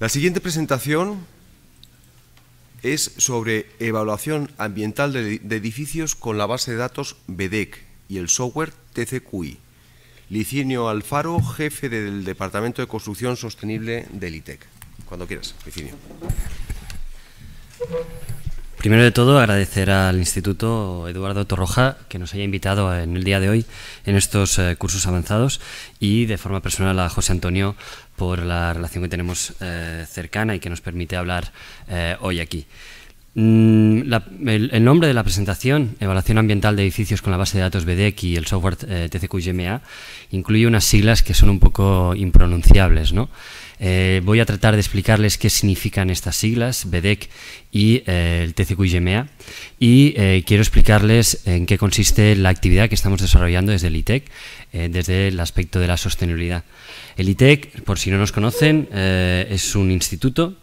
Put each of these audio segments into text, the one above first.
La siguiente presentación es sobre evaluación ambiental de, edificios con la base de datos BEDEC y el software TCQI. Licinio Alfaro, jefe del Departamento de Construcción Sostenible del ITEC. Cuando quieras, Licinio. Primero de todo, agradecer al Instituto Eduardo Torroja que nos haya invitado en el día de hoy en estos eh, cursos avanzados y de forma personal a José Antonio por la relación que tenemos eh, cercana y que nos permite hablar eh, hoy aquí. Mm, el, nombre de la presentación, Evaluación Ambiental de Edificios con la base de datos BDEC y el software eh, incluye unas siglas que son un poco impronunciables. ¿no? Eh, voy a tratar de explicarles qué significan estas siglas, BDEC y eh, el TCQIMA, y eh, quiero explicarles en qué consiste la actividad que estamos desarrollando desde el ITEC, desde el aspecto de la sostenibilidad. El ITEC, por si no nos conocen, es un instituto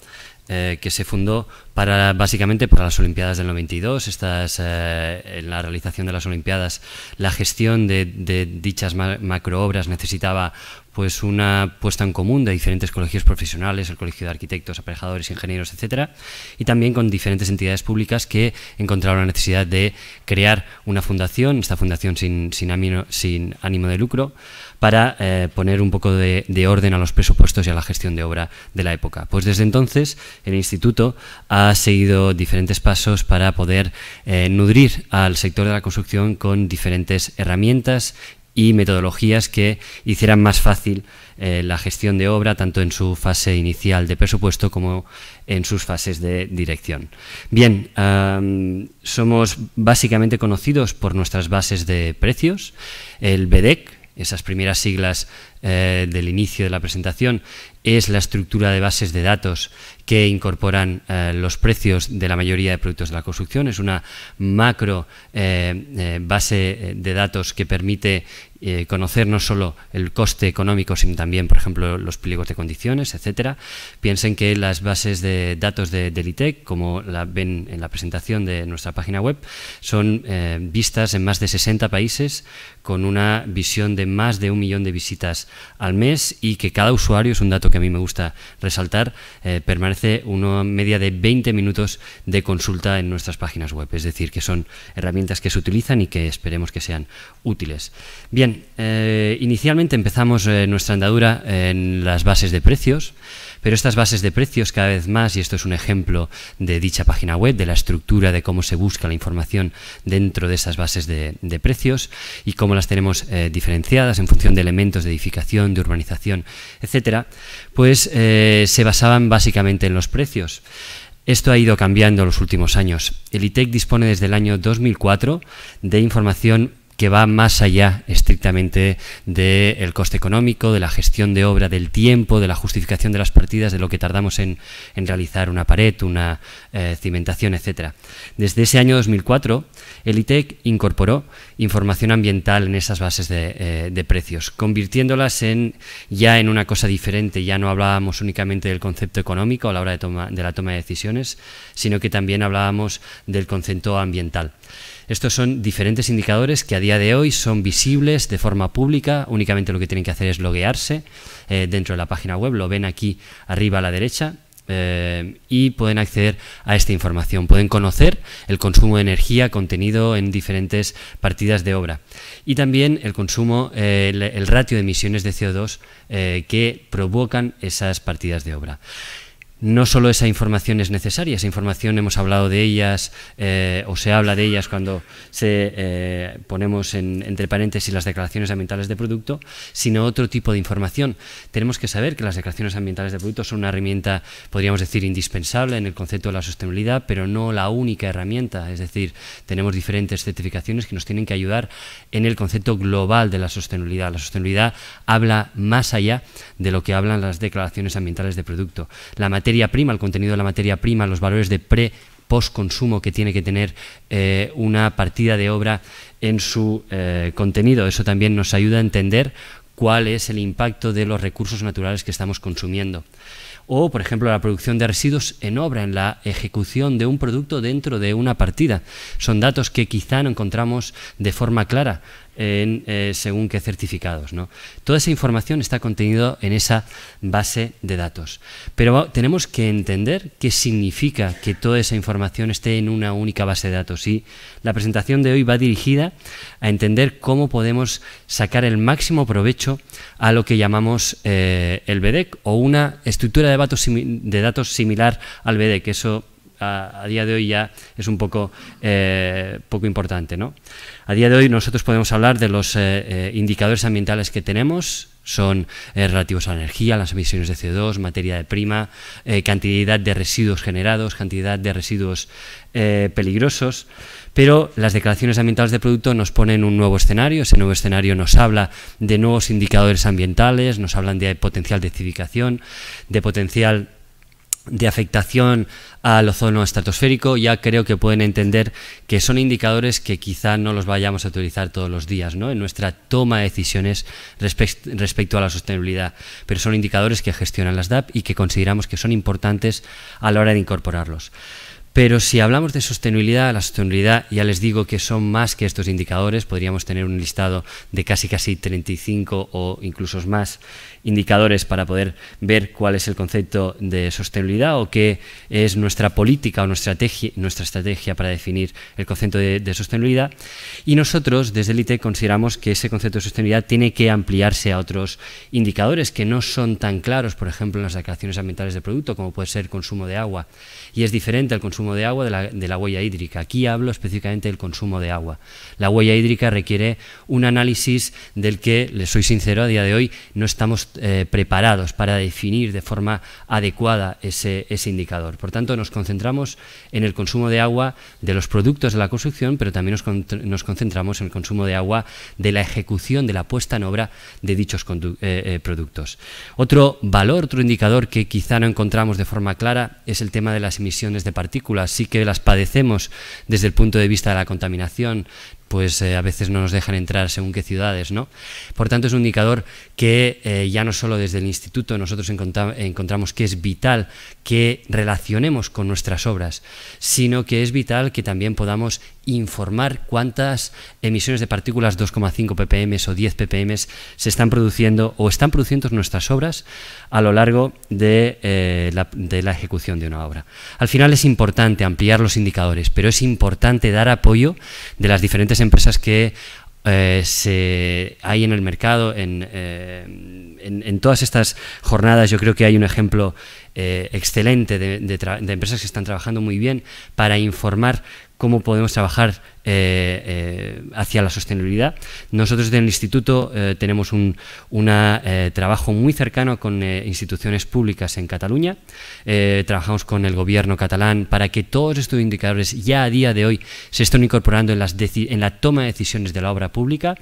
eh, que se fundó para básicamente para las Olimpiadas del 92. Eh, en la realización de las Olimpiadas, la gestión de, dichas macroobras necesitaba pues, una puesta en común de diferentes colegios profesionales, el Colegio de Arquitectos, Aparejadores, Ingenieros, etcétera, y también con diferentes entidades públicas que encontraron la necesidad de crear una fundación, esta fundación sin ánimo de lucro, para eh, poner un poco de, orden a los presupuestos y a la gestión de obra de la época. Pues desde entonces el Instituto ha seguido diferentes pasos para poder eh, nutrir al sector de la construcción con diferentes herramientas y metodologías que hicieran más fácil eh, la gestión de obra, tanto en su fase inicial de presupuesto como en sus fases de dirección. Bien, somos básicamente conocidos por nuestras bases de precios, el BEDEC, esas primeras siglas eh, del inicio de la presentación es la estructura de bases de datos que incorporan eh, los precios de la mayoría de productos de la construcción. Es una macro eh, eh, base de datos que permite conocer no solo el coste económico, sino también, por ejemplo, los pliegos de condiciones, etcétera. Piensen que las bases de datos de, Delitec, como la ven en la presentación de nuestra página web, son vistas en más de 60 países con una visión de más de un millón de visitas al mes y que cada usuario es un dato que a mí me gusta resaltar, eh, permanece una media de 20 minutos de consulta en nuestras páginas web. Es decir, que son herramientas que se utilizan y que esperemos que sean útiles. Bien, eh, inicialmente empezamos eh, nuestra andadura en las bases de precios. Pero estas bases de precios cada vez más, y esto es un ejemplo de dicha página web, de la estructura de cómo se busca la información dentro de esas bases de, precios y cómo las tenemos eh, diferenciadas en función de elementos de edificación, de urbanización, etcétera, pues eh, se basaban básicamente en los precios. Esto ha ido cambiando en los últimos años. El ITEC dispone desde el año 2004 de información que va más allá estrictamente del coste económico, de la gestión de obra, del tiempo, de la justificación de las partidas, de lo que tardamos en, realizar una pared, una eh, cimentación, etc. Desde ese año 2004, el ITEC incorporó información ambiental en esas bases eh, de, precios, convirtiéndolas en, ya en una cosa diferente. Ya no hablábamos únicamente del concepto económico a la hora de la toma de decisiones, sino que también hablábamos del concepto ambiental. Estos son diferentes indicadores que a día de hoy son visibles de forma pública, únicamente lo que tienen que hacer es loguearse eh, dentro de la página web, lo ven aquí arriba a la derecha, eh, y pueden acceder a esta información. Pueden conocer el consumo de energía contenido en diferentes partidas de obra y también el consumo, eh, el, ratio de emisiones de CO2 que provocan esas partidas de obra no solo esa información es necesaria, esa información hemos hablado de ellas eh, o se habla de ellas cuando se eh, ponemos entre paréntesis las declaraciones ambientales de producto, sino otro tipo de información. Tenemos que saber que las declaraciones ambientales de producto son una herramienta, podríamos decir, indispensable en el concepto de la sostenibilidad, pero no la única herramienta. Es decir, tenemos diferentes certificaciones que nos tienen que ayudar en el concepto global de la sostenibilidad. La sostenibilidad habla más allá de lo que hablan las declaraciones ambientales de producto. La prima, el contenido de la materia prima, los valores de pre post-consumo que tiene que tener eh, una partida de obra en su eh, contenido. Eso también nos ayuda a entender cuál es el impacto de los recursos naturales que estamos consumiendo. O, por ejemplo, la producción de residuos en obra, en la ejecución de un producto dentro de una partida. Son datos que quizá no encontramos de forma clara en eh, según qué certificados. ¿no? Toda esa información está contenida en esa base de datos. Pero tenemos que entender qué significa que toda esa información esté en una única base de datos. Y la presentación de hoy va dirigida a entender cómo podemos sacar el máximo provecho a lo que llamamos eh, el BDEC o una estructura de datos, de datos similar al BDEC. Eso a, día de hoy ya es un poco, eh, poco importante. ¿no? A día de hoy nosotros podemos hablar de los eh, eh, indicadores ambientales que tenemos, son relativos a la energía, las emisiones de CO2, materia de prima, cantidad de residuos generados, cantidad de residuos peligrosos, pero las declaraciones ambientales de producto nos ponen un nuevo escenario, ese nuevo escenario nos habla de nuevos indicadores ambientales, nos hablan de potencial de civicación, de potencial de afectación al ozono estratosférico, ya creo que pueden entender que son indicadores que quizá no los vayamos a utilizar todos los días en nuestra toma de decisiones respecto a la sostenibilidad, pero son indicadores que gestionan las DAP y que consideramos que son importantes a la hora de incorporarlos. Pero si hablamos de sostenibilidad, la sostenibilidad ya les digo que son más que estos indicadores, podríamos tener un listado de casi casi 35 o incluso más indicadores para poder ver cuál es el concepto de sostenibilidad o qué es nuestra política o nuestra estrategia, nuestra estrategia para definir el concepto de, sostenibilidad. Y nosotros desde el ITE consideramos que ese concepto de sostenibilidad tiene que ampliarse a otros indicadores que no son tan claros, por ejemplo, en las declaraciones ambientales de producto, como puede ser consumo de agua. Y es diferente al consumo consumo de agua, de la, huella hídrica. Aquí hablo específicamente del consumo de agua. La huella hídrica requiere un análisis del que, le soy sincero, a día de hoy no estamos eh, preparados para definir de forma adecuada ese, indicador. Por tanto, nos concentramos en el consumo de agua de los productos de la construcción, pero también nos, concentramos en el consumo de agua de la ejecución, de la puesta en obra de dichos eh, eh, productos. Otro valor, otro indicador que quizá no encontramos de forma clara es el tema de las emisiones de partículas sí que las padecemos desde el punto de vista de la contaminación, pues eh, a veces no nos dejan entrar según qué ciudades, ¿no? Por tanto, es un indicador que eh, ya no solo desde el instituto nosotros encontramos que es vital que relacionemos con nuestras obras, sino que es vital que también podamos informar cuántas emisiones de partículas 2,5 ppm o 10 ppm se están produciendo o están produciendo nuestras obras a lo largo eh, de, la, ejecución de una obra. Al final es importante ampliar los indicadores, pero es importante dar apoyo de las diferentes empresas que eh, se, hay en el mercado, eh, en, todas estas jornadas yo creo que hay un ejemplo excelente de, empresas que están trabajando muy bien para informar cómo podemos trabajar eh, eh, hacia la sostenibilidad. Nosotros en el instituto eh, tenemos un trabajo muy cercano con instituciones públicas en Cataluña. trabajamos con el gobierno catalán para que todos estos indicadores ya a día de hoy se estén incorporando en, las en la toma de decisiones de la obra pública,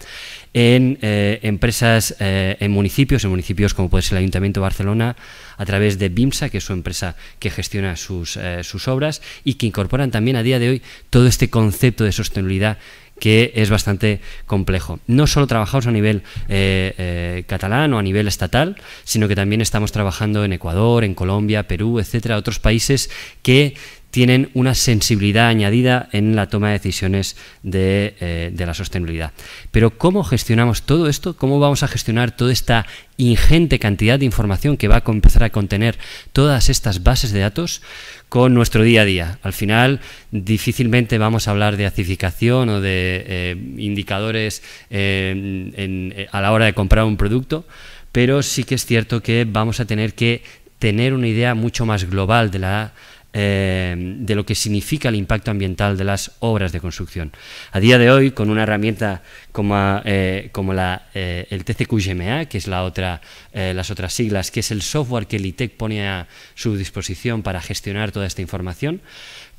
en empresas, en municipios, en municipios como puede ser el Ayuntamiento de Barcelona, a través de BIMSA, que es su empresa que gestiona sus, sus obras y que incorporan también a día de hoy todo este concepto de sostenibilidad sostenibilidad que es bastante complejo. No solo trabajamos a nivel eh, eh, catalán o a nivel estatal, sino que también estamos trabajando en Ecuador, en Colombia, Perú, etcétera, otros países que tienen una sensibilidad añadida en la toma de decisiones eh, de, la sostenibilidad. Pero ¿cómo gestionamos todo esto? ¿Cómo vamos a gestionar toda esta ingente cantidad de información que va a empezar a contener todas estas bases de datos con nuestro día a día? Al final, difícilmente vamos a hablar de acidificación o de eh, indicadores eh, a la hora de comprar un producto. Pero sí que es cierto que vamos a tener que tener una idea mucho más global de la eh, de lo que significa el impacto ambiental de las obras de construcción. A día de hoy, con una herramienta como, eh, la, eh, el TCQGMA, que es la otra, las otras siglas, que es el software que el ITEC pone a su disposición para gestionar toda esta información,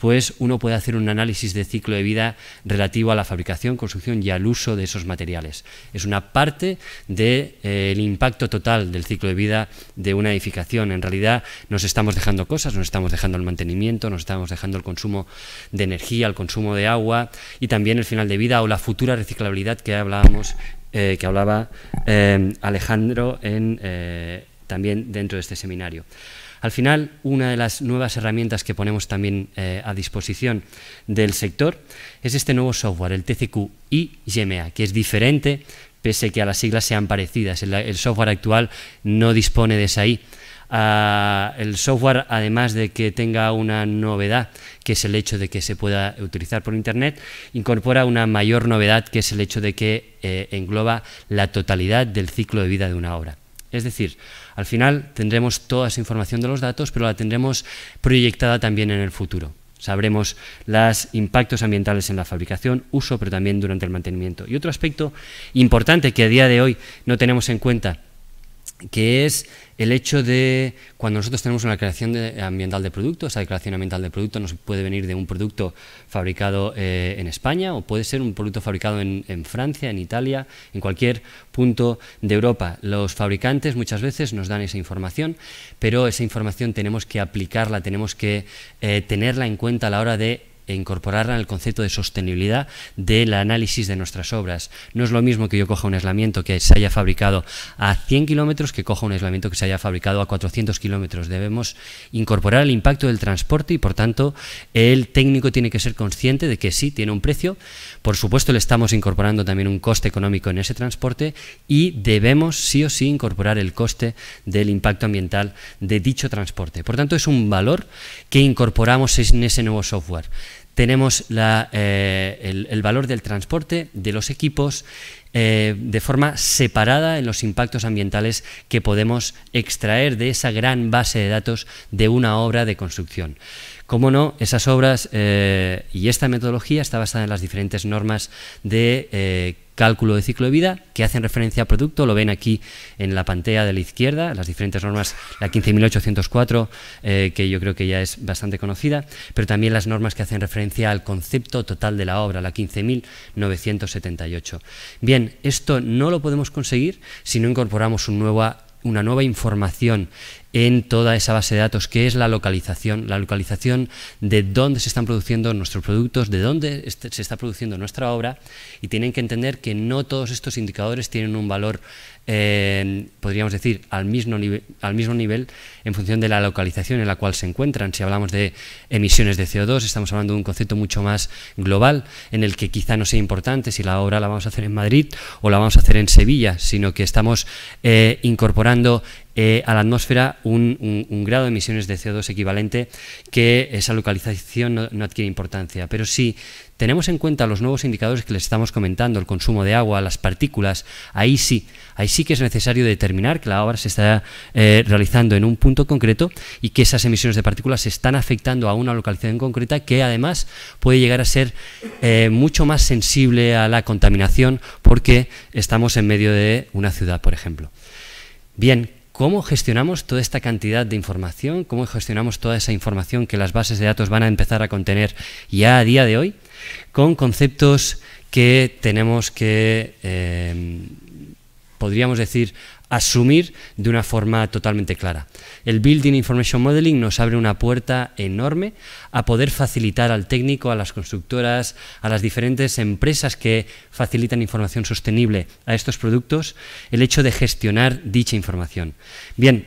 pues uno puede hacer un análisis de ciclo de vida relativo a la fabricación, construcción y al uso de esos materiales. Es una parte del eh, impacto total del ciclo de vida de una edificación. En realidad nos estamos dejando cosas, nos estamos dejando el mantenimiento, nos estamos dejando el consumo de energía, el consumo de agua y también el final de vida o la futura reciclabilidad que hablábamos. Eh, que hablaba eh, Alejandro también dentro de este seminario. Al final, una de las nuevas herramientas que ponemos también eh, a disposición del sector es este nuevo software, el TCQ gma que es diferente pese que a las siglas sean parecidas. El, software actual no dispone de esa I. Ah, el software, además de que tenga una novedad, que es el hecho de que se pueda utilizar por Internet, incorpora una mayor novedad, que es el hecho de que eh, engloba la totalidad del ciclo de vida de una obra. Es decir, al final tendremos toda esa información de los datos, pero la tendremos proyectada también en el futuro. Sabremos los impactos ambientales en la fabricación, uso, pero también durante el mantenimiento. Y otro aspecto importante que a día de hoy no tenemos en cuenta que es el hecho de cuando nosotros tenemos una declaración ambiental de producto, esa declaración ambiental de producto nos puede venir de un producto fabricado eh, en España o puede ser un producto fabricado en, Francia, en Italia, en cualquier punto de Europa. Los fabricantes muchas veces nos dan esa información, pero esa información tenemos que aplicarla, tenemos que eh, tenerla en cuenta a la hora de e incorporarla en el concepto de sostenibilidad del análisis de nuestras obras. No es lo mismo que yo coja un aislamiento que se haya fabricado a 100 kilómetros que coja un aislamiento que se haya fabricado a 400 kilómetros. Debemos incorporar el impacto del transporte y, por tanto, el técnico tiene que ser consciente de que sí, tiene un precio. Por supuesto, le estamos incorporando también un coste económico en ese transporte y debemos sí o sí incorporar el coste del impacto ambiental de dicho transporte. Por tanto, es un valor que incorporamos en ese nuevo software tenemos eh, el, valor del transporte de los equipos eh, de forma separada en los impactos ambientales que podemos extraer de esa gran base de datos de una obra de construcción. Cómo no, esas obras eh, y esta metodología está basada en las diferentes normas de eh, cálculo de ciclo de vida que hacen referencia a producto, lo ven aquí en la pantalla de la izquierda, las diferentes normas, la 15.804, eh, que yo creo que ya es bastante conocida, pero también las normas que hacen referencia al concepto total de la obra, la 15.978. Bien, esto no lo podemos conseguir si no incorporamos una nueva información en toda esa base de datos que es la localización, la localización de dónde se están produciendo nuestros productos, de dónde se está produciendo nuestra obra y tienen que entender que no todos estos indicadores tienen un valor, eh, podríamos decir, al mismo, nivel, al mismo nivel en función de la localización en la cual se encuentran. Si hablamos de emisiones de CO2, estamos hablando de un concepto mucho más global en el que quizá no sea importante si la obra la vamos a hacer en Madrid o la vamos a hacer en Sevilla, sino que estamos eh, incorporando eh, a la atmósfera un, grado de emisiones de CO2 equivalente, que esa localización no, adquiere importancia. Pero si tenemos en cuenta los nuevos indicadores que les estamos comentando, el consumo de agua, las partículas, ahí sí, ahí sí que es necesario determinar que la obra se está eh, realizando en un punto concreto y que esas emisiones de partículas están afectando a una localización concreta que además puede llegar a ser eh, mucho más sensible a la contaminación porque estamos en medio de una ciudad, por ejemplo. Bien, ¿Cómo gestionamos toda esta cantidad de información? ¿Cómo gestionamos toda esa información que las bases de datos van a empezar a contener ya a día de hoy? Con conceptos que tenemos que, eh, podríamos decir, asumir de una forma totalmente clara. El Building Information Modeling nos abre una puerta enorme a poder facilitar al técnico, a las constructoras, a las diferentes empresas que facilitan información sostenible a estos productos, el hecho de gestionar dicha información. Bien,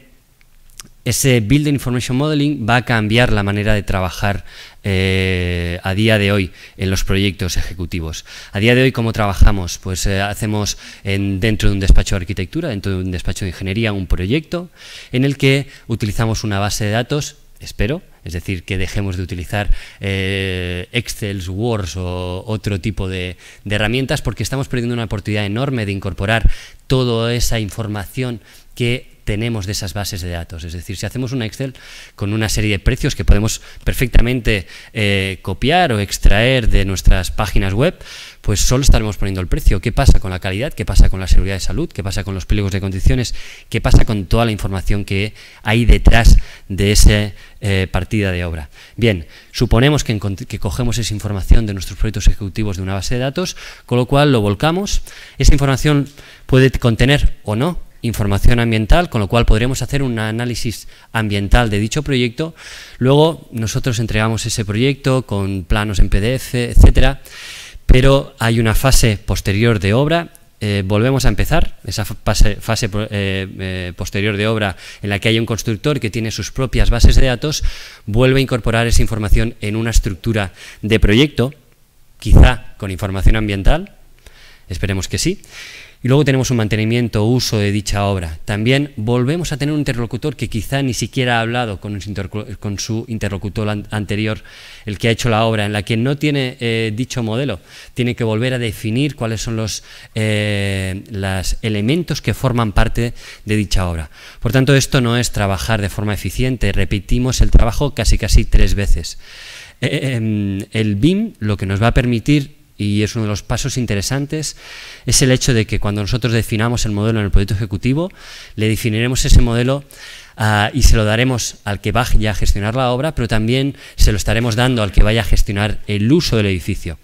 ese Building Information Modeling va a cambiar la manera de trabajar eh, a día de hoy en los proyectos ejecutivos. A día de hoy, ¿cómo trabajamos? Pues eh, hacemos dentro de un despacho de arquitectura, dentro de un despacho de ingeniería, un proyecto en el que utilizamos una base de datos, espero, es decir, que dejemos de utilizar eh, Excel, Word o otro tipo de, de, herramientas porque estamos perdiendo una oportunidad enorme de incorporar toda esa información que tenemos de esas bases de datos. Es decir, si hacemos una Excel con una serie de precios que podemos perfectamente eh, copiar o extraer de nuestras páginas web, pues solo estaremos poniendo el precio. ¿Qué pasa con la calidad? ¿Qué pasa con la seguridad de salud? ¿Qué pasa con los pliegos de condiciones? ¿Qué pasa con toda la información que hay detrás de esa eh, partida de obra? Bien, suponemos que, que cogemos esa información de nuestros proyectos ejecutivos de una base de datos, con lo cual lo volcamos. Esa información puede contener o no información ambiental, con lo cual podremos hacer un análisis ambiental de dicho proyecto. Luego nosotros entregamos ese proyecto con planos en PDF, etcétera, pero hay una fase posterior de obra. Eh, volvemos a empezar esa fase, eh, eh, posterior de obra en la que hay un constructor que tiene sus propias bases de datos, vuelve a incorporar esa información en una estructura de proyecto, quizá con información ambiental, esperemos que sí, y luego tenemos un mantenimiento, uso de dicha obra. También volvemos a tener un interlocutor que quizá ni siquiera ha hablado con, su interlocutor anterior, el que ha hecho la obra, en la que no tiene eh, dicho modelo. Tiene que volver a definir cuáles son los eh, elementos que forman parte de dicha obra. Por tanto, esto no es trabajar de forma eficiente. Repetimos el trabajo casi casi tres veces. Eh, em, el BIM lo que nos va a permitir y es uno de los pasos interesantes, es el hecho de que cuando nosotros definamos el modelo en el proyecto ejecutivo, le definiremos ese modelo ah, y se lo daremos al que vaya a gestionar la obra, pero también se lo estaremos dando al que vaya a gestionar el uso del edificio.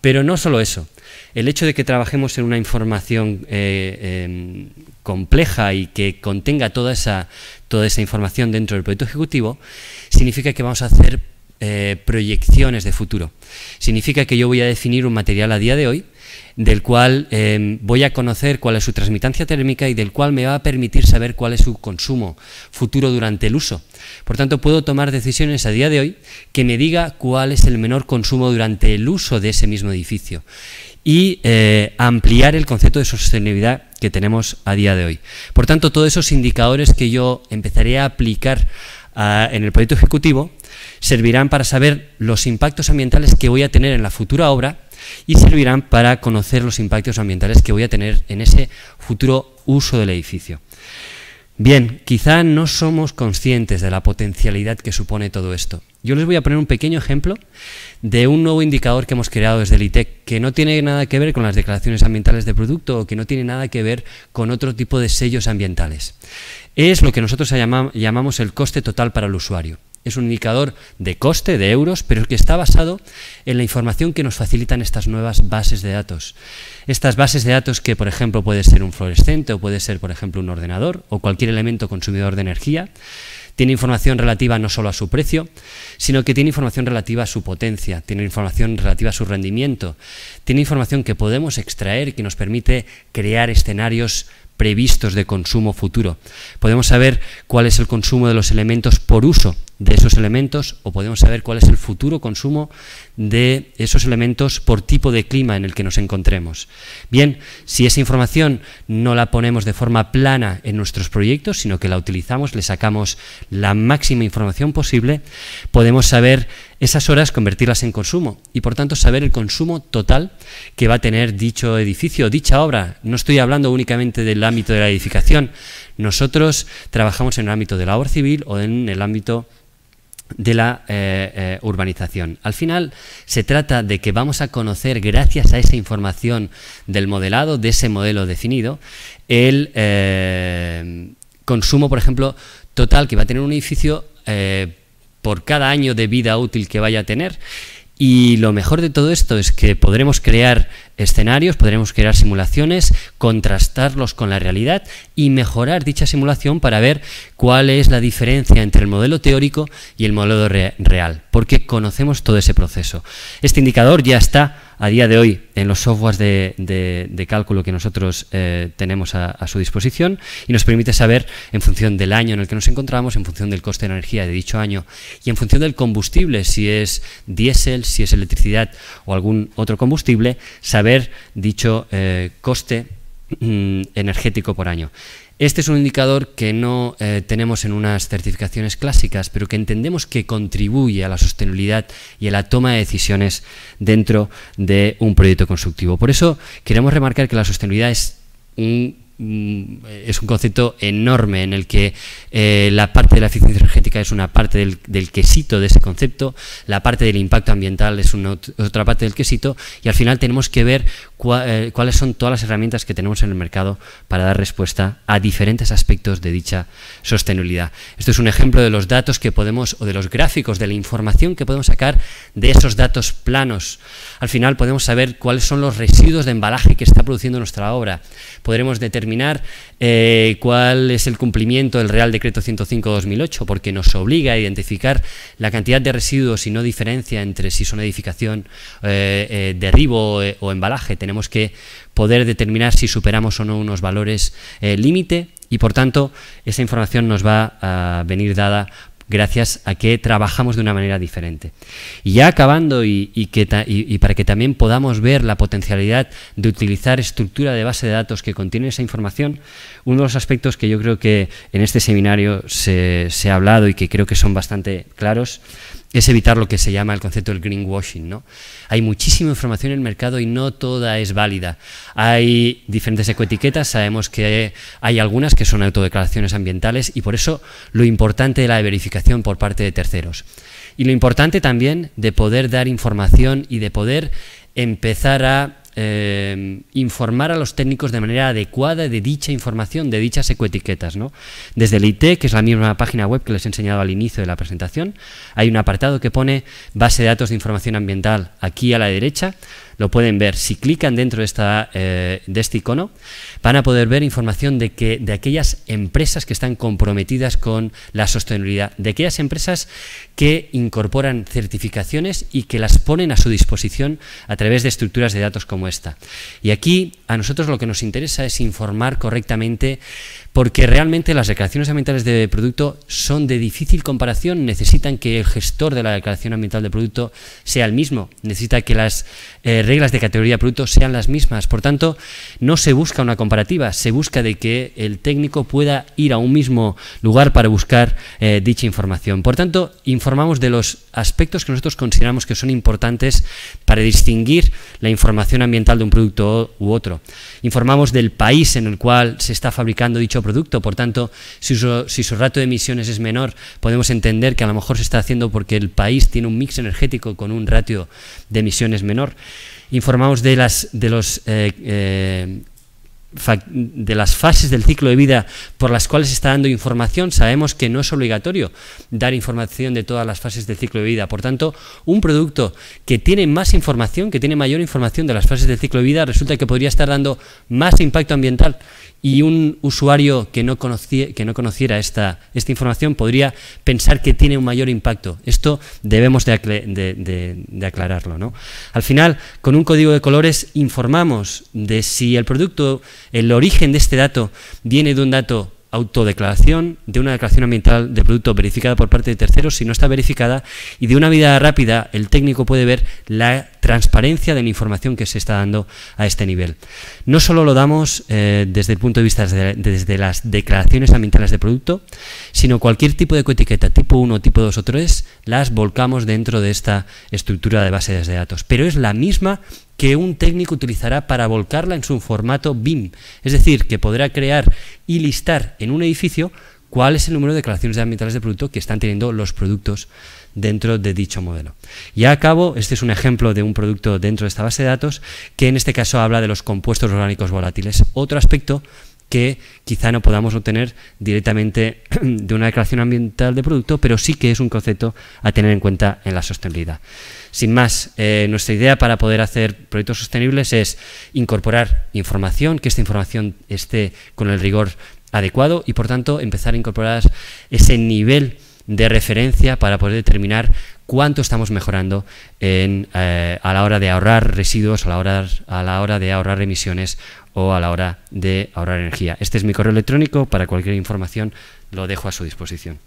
Pero no solo eso, el hecho de que trabajemos en una información eh, em, compleja y que contenga toda esa, toda esa información dentro del proyecto ejecutivo, significa que vamos a hacer eh, proyecciones de futuro. Significa que yo voy a definir un material a día de hoy del cual eh, voy a conocer cuál es su transmitancia térmica y del cual me va a permitir saber cuál es su consumo futuro durante el uso. Por tanto, puedo tomar decisiones a día de hoy que me diga cuál es el menor consumo durante el uso de ese mismo edificio y eh, ampliar el concepto de sostenibilidad que tenemos a día de hoy. Por tanto, todos esos indicadores que yo empezaré a aplicar ah, en el proyecto ejecutivo servirán para saber los impactos ambientales que voy a tener en la futura obra y servirán para conocer los impactos ambientales que voy a tener en ese futuro uso del edificio. Bien, quizá no somos conscientes de la potencialidad que supone todo esto. Yo les voy a poner un pequeño ejemplo de un nuevo indicador que hemos creado desde el ITEC, que no tiene nada que ver con las declaraciones ambientales de producto o que no tiene nada que ver con otro tipo de sellos ambientales. Es lo que nosotros llamamos el coste total para el usuario es un indicador de coste, de euros, pero que está basado en la información que nos facilitan estas nuevas bases de datos. Estas bases de datos que, por ejemplo, puede ser un fluorescente o puede ser, por ejemplo, un ordenador o cualquier elemento consumidor de energía, tiene información relativa no solo a su precio, sino que tiene información relativa a su potencia, tiene información relativa a su rendimiento, tiene información que podemos extraer que nos permite crear escenarios previstos de consumo futuro. Podemos saber cuál es el consumo de los elementos por uso de esos elementos o podemos saber cuál es el futuro consumo de esos elementos por tipo de clima en el que nos encontremos. Bien, si esa información no la ponemos de forma plana en nuestros proyectos, sino que la utilizamos, le sacamos la máxima información posible, podemos saber esas horas convertirlas en consumo y por tanto saber el consumo total que va a tener dicho edificio, dicha obra. No estoy hablando únicamente del ámbito de la edificación, nosotros trabajamos en el ámbito de la obra civil o en el ámbito de la eh, eh, urbanización. Al final se trata de que vamos a conocer, gracias a esa información del modelado, de ese modelo definido, el eh, consumo, por ejemplo, total que va a tener un edificio por cada año de vida útil que vaya a tener. Y lo mejor de todo esto es que podremos crear escenarios, podremos crear simulaciones, contrastarlos con la realidad y mejorar dicha simulación para ver cuál es la diferencia entre el modelo teórico y el modelo real, porque conocemos todo ese proceso. Este indicador ya está a día de hoy en los softwares de, cálculo que nosotros eh, tenemos a, su disposición y nos permite saber en función del año en el que nos encontramos, en función del coste de energía de dicho año y en función del combustible, si es diésel, si es electricidad o algún otro combustible, saber dicho eh, coste mm, energético por año. Este es un indicador que no eh, tenemos en unas certificaciones clásicas, pero que entendemos que contribuye a la sostenibilidad y a la toma de decisiones dentro de un proyecto constructivo. Por eso queremos remarcar que la sostenibilidad es un Mm, es un concepto enorme en el que eh, la parte de la eficiencia energética es una parte del, quesito de ese concepto, la parte del impacto ambiental es otra parte del quesito y al final tenemos que ver eh, cuáles son todas las herramientas que tenemos en el mercado para dar respuesta a diferentes aspectos de dicha sostenibilidad. Esto es un ejemplo de los datos que podemos o de los gráficos, de la información que podemos sacar de esos datos planos. Al final podemos saber cuáles son los residuos de embalaje que está produciendo nuestra obra. Podremos determinar determinar eh, cuál es el cumplimiento del Real Decreto 105-2008, porque nos obliga a identificar la cantidad de residuos y no diferencia entre si son edificación, eh, eh, derribo o embalaje. Tenemos que poder determinar si superamos o no unos valores límite y por tanto esa información nos va a venir dada gracias a que trabajamos de una manera diferente. Y ya acabando, y, que para que también podamos ver la potencialidad de utilizar estructura de base de datos que contiene esa información, uno de los aspectos que yo creo que en este seminario se, se ha hablado y que creo que son bastante claros es evitar lo que se llama el concepto del greenwashing. ¿no? Hay muchísima información en el mercado y no toda es válida. Hay diferentes ecoetiquetas, sabemos que hay algunas que son autodeclaraciones ambientales y por eso lo importante de la verificación por parte de terceros. Y lo importante también de poder dar información y de poder empezar a eh, informar a los técnicos de manera adecuada de dicha información, de dichas ecoetiquetas. Desde el IT, que es la misma página web que les he enseñado al inicio de la presentación, hay un apartado que pone base de datos de información ambiental aquí a la derecha, lo pueden ver. Si clican dentro eh, de, este icono, van a poder ver información de, que, de aquellas empresas que están comprometidas con la sostenibilidad, de aquellas empresas que incorporan certificaciones y que las ponen a su disposición a través de estructuras de datos como esta. Y aquí a nosotros lo que nos interesa es informar correctamente porque realmente las declaraciones ambientales de producto son de difícil comparación, necesitan que el gestor de la declaración ambiental de producto sea el mismo, necesita que las eh, reglas de categoría de productos sean las mismas. Por tanto, no se busca una comparativa, se busca de que el técnico pueda ir a un mismo lugar para buscar eh, dicha información. Por tanto, informamos de los aspectos que nosotros consideramos que son importantes para distinguir la información ambiental de un producto u otro. Informamos del país en el cual se está fabricando dicho producto, por tanto, si su, si rato de emisiones es menor, podemos entender que a lo mejor se está haciendo porque el país tiene un mix energético con un ratio de emisiones menor informamos de las, de los, eh, eh, de las fases del ciclo de vida por las cuales se está dando información, sabemos que no es obligatorio dar información de todas las fases del ciclo de vida. Por tanto, un producto que tiene más información, que tiene mayor información de las fases del ciclo de vida, resulta que podría estar dando más impacto ambiental y un usuario que no, conociera, que no conociera esta, esta, información podría pensar que tiene un mayor impacto. Esto debemos de, de aclararlo. Al final, con un código de colores informamos de si el producto, el origen de este dato viene de un dato autodeclaración, de una declaración ambiental de producto verificada por parte de terceros, si no está verificada, y de una vida rápida el técnico puede ver la transparencia de la información que se está dando a este nivel. No solo lo damos eh, desde el punto de vista de, desde las declaraciones ambientales de producto, sino cualquier tipo de coetiqueta, tipo 1, tipo 2 o 3, las volcamos dentro de esta estructura de bases de datos. Pero es la misma que un técnico utilizará para volcarla en su formato BIM, es decir, que podrá crear y listar en un edificio cuál es el número de declaraciones ambientales de producto que están teniendo los productos dentro de dicho modelo. y a cabo, este es un ejemplo de un producto dentro de esta base de datos que en este caso habla de los compuestos orgánicos volátiles. Otro aspecto que quizá no podamos obtener directamente de una declaración ambiental de producto, pero sí que es un concepto a tener en cuenta en la sostenibilidad. Sin más, eh, nuestra idea para poder hacer proyectos sostenibles es incorporar información, que esta información esté con el rigor adecuado y, por tanto, empezar a incorporar ese nivel de referencia para poder determinar cuánto estamos mejorando eh, a la hora de ahorrar residuos, a la, hora, a la hora de ahorrar emisiones o a la hora de ahorrar energía. Este es mi correo electrónico, para cualquier información lo dejo a su disposición.